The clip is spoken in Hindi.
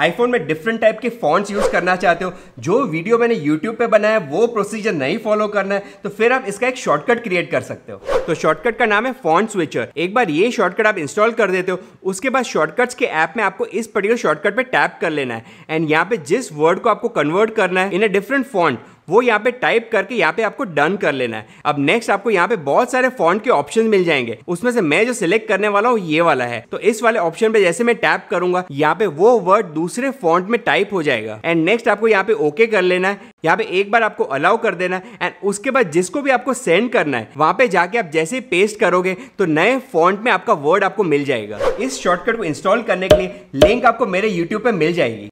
आईफोन में डिफरेंट टाइप के फॉन्ट्स यूज करना चाहते हो जो वीडियो मैंने यूट्यूब पे बनाया है वो प्रोसीजर नहीं फॉलो करना है तो फिर आप इसका एक शॉर्टकट क्रिएट कर सकते हो तो शॉर्टकट का नाम है फॉन्ट स्विचर एक बार ये शॉर्टकट आप इंस्टॉल कर देते हो उसके बाद शॉर्टकट्स के ऐप में आपको इस पर्टिकुलर शॉर्टकट पर टैप कर लेना है एंड यहाँ पे जिस वर्ड को आपको कन्वर्ट करना है इन अ डिफरेंट फॉन्ट वो यहाँ पे टाइप करके यहाँ पे आपको डन कर लेना है अब नेक्स्ट आपको यहाँ पे बहुत सारे फॉन्ट के ऑप्शन मिल जाएंगे उसमें से मैं जो सिलेक्ट करने वाला हूँ ये वाला है तो इस वाले ऑप्शन पे जैसे मैं टैप करूंगा यहाँ पे वो वर्ड दूसरे फॉन्ट में टाइप हो जाएगा एंड नेक्स्ट आपको यहाँ पे ओके कर लेना है यहाँ पे एक बार आपको अलाउ कर देना है एंड उसके बाद जिसको भी आपको सेंड करना है वहां पे जाके आप जैसे ही पेस्ट करोगे तो नए फॉन्ट में आपका वर्ड आपको मिल जाएगा इस शॉर्टकट को इंस्टॉल करने के लिए लिंक आपको मेरे यूट्यूब पे मिल जाएगी